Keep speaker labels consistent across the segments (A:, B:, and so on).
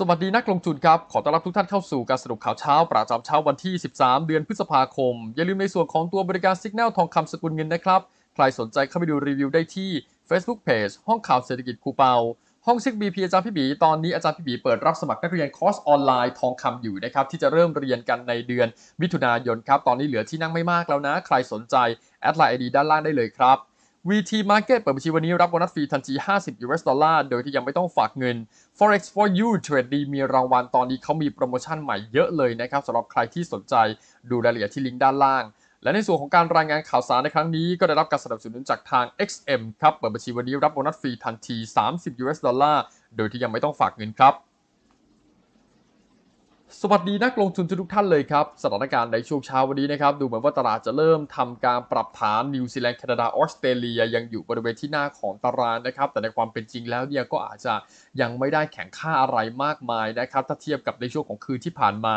A: สวัสดีนักลงทุนครับ ขอต้อนรับทุกท่านเข้าสู่การสรุปข่าวเช้า ประจำเช้า วันที่ 13 เดือนพฤษภาคม อย่าลืมในส่วนของตัวบริการสัญญาณทองคำสกุลเงินนะครับ ใครสนใจเข้าไปดูรีวิวได้ที่ Facebook Page ห้องข่าวเศรษฐกิจครูเปาห้องซิกบีพีอาจารย์พี่บี ตอนนี้อาจารย์พี่บีเปิดรับสมัครนักเรียนคอร์สออนไลน์ทองคำอยู่นะครับที่จะเริ่มเรียนกันในเดือน มิถุนายนครับตอนนี้เหลือที่นั่งไม่มากแล้วนะ ใครสนใจแอดไลน์ไอดีด้านล่างได้เลยครับ VT Market เปิดบัญชีวันนี้รับโบนัสฟรีทันที 50 US ดอลลาร์โดยที่ยังไม่ต้องฝากเงิน Forex for you Trade ดีมีรางวัลตอนนี้เขามีโปรโมชั่นใหม่เยอะเลยนะครับสำหรับใครที่สนใจดูรายละเอียดที่ลิงก์ด้านล่าง และในส่วนของการรายงานข่าวสารในครั้งนี้ก็ได้รับการสนับสนุนจากทาง XM ครับ เปิดบัญชีวันนี้รับโบนัสฟรีทันที 30 US ดอลลาร์โดยที่ยังไม่ต้องฝากเงินครับสวัสดีนักลงทุนทุกท่านเลยครับสถานการณ์ในช่วงเช้าวันนี้นะครับ ดูเหมือนว่าตลาดจะเริ่มทำการปรับฐานนิวซีแลนด์แคนาดาออสเตรเลียยังอยู่บริเวณที่หน้าของตารางนะครับ แต่ในความเป็นจริงแล้วเนี่ยก็อาจจะยังไม่ได้แข่งค่าอะไรมากมายนะครับ ถ้าเทียบกับในช่วงของคืนที่ผ่านมา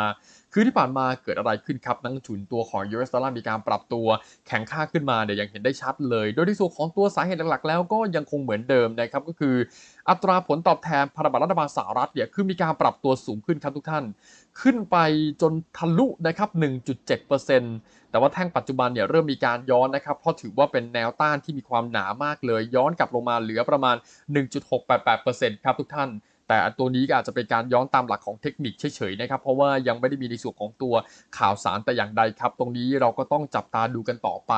A: คืนที่ผ่านมาเกิดอะไรขึ้นครับ นักทุนตัวของยูเอสดอลลาร์มีการปรับตัวแข่งค่าขึ้นมาเดี๋ยวยังเห็นได้ชัดเลย โดยที่ส่วนของตัวสาเหตุหลักๆแล้วก็ยังคงเหมือนเดิมนะครับก็คืออัตราผลตอบแทนพันธบัตรรัฐบาลสหรัฐเนี่ยคือมีการปรับตัวสูงขึ้นครับทุกท่านขึ้นไปจนทะลุนะครับ 1.7%แต่ว่าแท่งปัจจุบันเนี่ยเริ่มมีการย้อนนะครับ เพราะถือว่าเป็นแนวต้านที่มีความหนามากเลย ย้อนกลับลงมาเหลือประมาณ 1.688%ครับทุกท่าน แต่ตัวนี้ก็อาจจะเป็นการย้อนตามหลักของเทคนิคเฉยๆนะครับ เพราะว่ายังไม่ได้มีในส่วนของตัวข่าวสารแต่อย่างใดครับ ตรงนี้เราก็ต้องจับตาดูกันต่อไป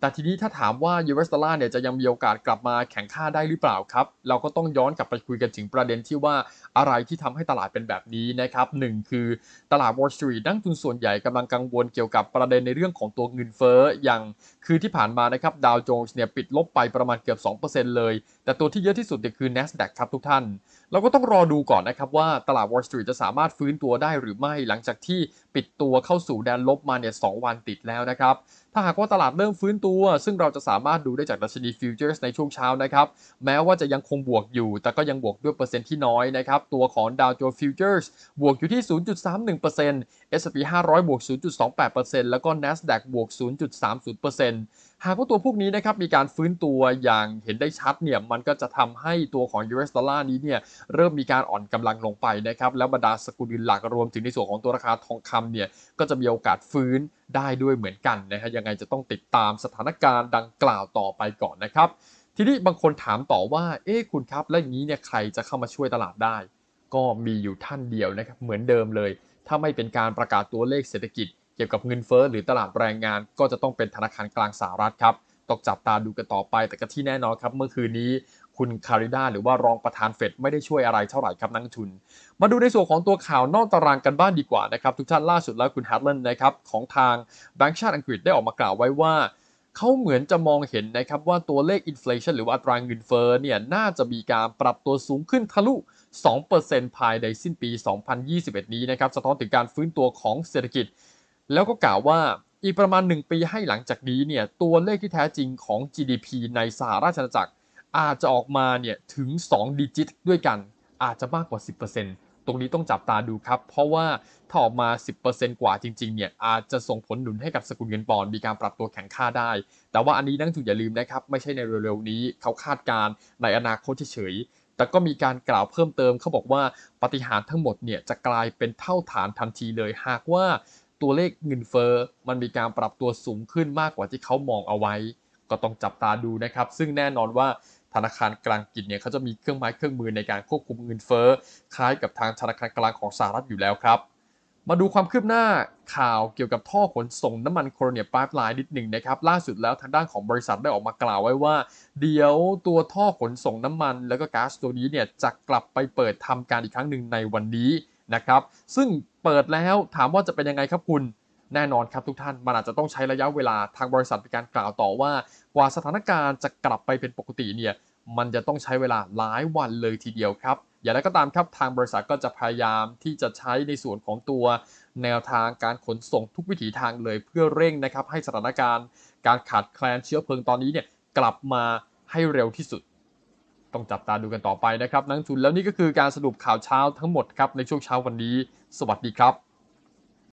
A: แต่ทีนี้ถ้าถามว่ายูเอสดอลลาร์เนี่ยจะยังมีโอกาสกลับมาแข่งค่าได้หรือเปล่าครับเราก็ต้องย้อนกลับไปคุยกันถึงประเด็นที่ว่าอะไรที่ทำให้ตลาดเป็นแบบนี้นะครับหนึ่งคือตลาดวอลสตรีทนักทุนส่วนใหญ่กำลังกังวลเกี่ยวกับประเด็นในเรื่องของตัวเงินเฟ้ออย่างคือที่ผ่านมานะครับดาวโจนส์เนี่ยปิดลบไปประมาณเกือบ 2%เลย แต่ตัวที่เยอะที่สุดเนี่ยคือ NASDAQ ครับทุกท่านเราก็ต้องรอดูก่อนนะครับว่าตลาดวอลสตรีทจะสามารถฟื้นตัวได้หรือไม่หลังจากที่ปิดตัวเข้าสู่แดนลบมาเนี่ยสวันติดแล้วนะครับถ้าหากว่าตลาดเริ่มฟื้นตัววซึ่งเราจะสามารถดูได้จากดัชนีฟิวเจอร์สในช่วงเช้านะครับ แม้ว่าจะยังคงบวกอยู่ แต่ก็ยังบวกด้วยเปอร์เซ็นต์ที่น้อยนะครับ ตัวของดาวโจนส์ฟิวเจอร์สบวกอยู่ที่ 0.31% S&P 500บวก 0.28%แล้วก็ NASDAQ บวก 0.30%หากว่าตัวพวกนี้นะครับมีการฟื้นตัวอย่างเห็นได้ชัดเนี่ยมันก็จะทำให้ตัวของ US ดอลลาร์นี้เนี่ยเริ่มมีการอ่อนกำลังลงไปนะครับ แล้วบรรดาสกุลเงินหลักรวมถึงในส่วนของตัวราคาทองคำเนี่ยก็จะมีโอกาสฟื้นได้ด้วยเหมือนกันนะฮะยังไงจะต้องติดตามสถานการณ์ดังกล่าวต่อไปก่อนนะครับทีนี้บางคนถามต่อว่าเอ๊ะคุณครับ แล้วอย่างนี้เนี่ยใครจะเข้ามาช่วยตลาดได้ ก็มีอยู่ท่านเดียวนะครับเหมือนเดิมเลย ถ้าไม่เป็นการประกาศตัวเลขเศรษฐกิจเกี่ยวกับเงินเฟ้อหรือตลาดแรงงานก็จะต้องเป็นธนาคารกลางสหรัฐครับต้องจับตาดูกันต่อไปแต่ก็ที่แน่นอนครับเมื่อคืนนี้คุณคาริดาหรือว่ารองประธานเฟดไม่ได้ช่วยอะไรเท่าไหร่ครับนักทุน มาดูในส่วนของตัวข่าวนอกตารางกันบ้านดีกว่านะครับ ทุกท่านล่าสุดแล้วคุณฮัตเลนนะครับของทางแบงก์ชาติอังกฤษได้ออกมากล่าวไว้ว่าเขาเหมือนจะมองเห็นนะครับว่าตัวเลขอินฟลชันหรือว่าอัตรางเงินเฟ้อเนี่ยน่าจะมีการปรับตัวสูงขึ้นทะลุ2%ภายในสิ้นปี 2021 นี้นะครับสะท้อนถึงการฟื้นตัวของเศรษฐกิจแล้วก็กล่าวว่าอีกประมาณ 1 ปีให้หลังจากนี้เนี่ยตัวเลขที่แท้จริงของ GDP ในสหราชอาณาจักรอาจจะออกมาเนี่ยถึง 2 ดิจิตด้วยกัน อาจจะมากกว่า 10%ตรงนี้ต้องจับตาดูครับ เพราะว่าถ้าออกมา 10%กว่าจริงๆเนี่ยอาจจะส่งผลหนุนให้กับสกุลเงินปอนด์มีการปรับตัวแข็งค่าได้ แต่ว่าอันนี้นักทุนอย่าลืมนะครับไม่ใช่ในเร็วๆนี้ เขาคาดการณ์ในอนาคตเฉยแต่ก็มีการกล่าวเพิ่มเติมเขาบอกว่าปฏิหารทั้งหมดเนี่ยจะกลายเป็นเท่าฐานทันทีเลยหากว่าตัวเลขเงินเฟอ้อมันมีการปรับตัวสูงขึ้นมากกว่าที่เขามองเอาไว้ ก็ต้องจับตาดูนะครับ ซึ่งแน่นอนว่าธนาคารกลางกิจเนี่ยเขาจะมีเครื่องไม้เครื่องมือในการควบคุมเงินเฟอ้อคล้ายกับทางธนาคารกลางของสหรัฐอยู่แล้วครับ มาดูความคืบหน้าข่าวเกี่ยวกับท่อขนส่งน้ำมันโคลเนียปาร์ปไลน์นิดหนึ่งนะครับล่าสุดแล้วทางด้านของบริษัทได้ออกมากล่าวไว้ว่า เดี๋ยวตัวท่อขนส่งน้ำมัน แล้วก็ก๊าซตัวนี้เนี่ยจะกลับไปเปิดทำการอีกครั้งหนึ่งในวันนี้นะครับซึ่งเปิดแล้วถามว่าจะเป็นยังไงครับคุณแน่นอนครับทุกท่านมันอาจจะต้องใช้ระยะเวลาทางบริษัทในการกล่าวต่อว่า กว่าสถานการณ์จะกลับไปเป็นปกติเนี่ยมันจะต้องใช้เวลาหลายวันเลยทีเดียวครับอย่างไรก็ตามครับทางบริษัทก็จะพยายามที่จะใช้ในส่วนของตัว แนวทางการขนส่งทุกวิถีทางเลยเพื่อเร่งนะครับให้สถานการณ์ การขาดแคลนเชื้อเพลิงตอนนี้เนี่ยกลับมาให้เร็วที่สุดต้องจับตาดูกันต่อไปนะครับนักทุนแล้วนี่ก็คือการสรุปข่าวเช้าทั้งหมดครับ ในช่วงเช้าวันนี้ สวัสดีครับ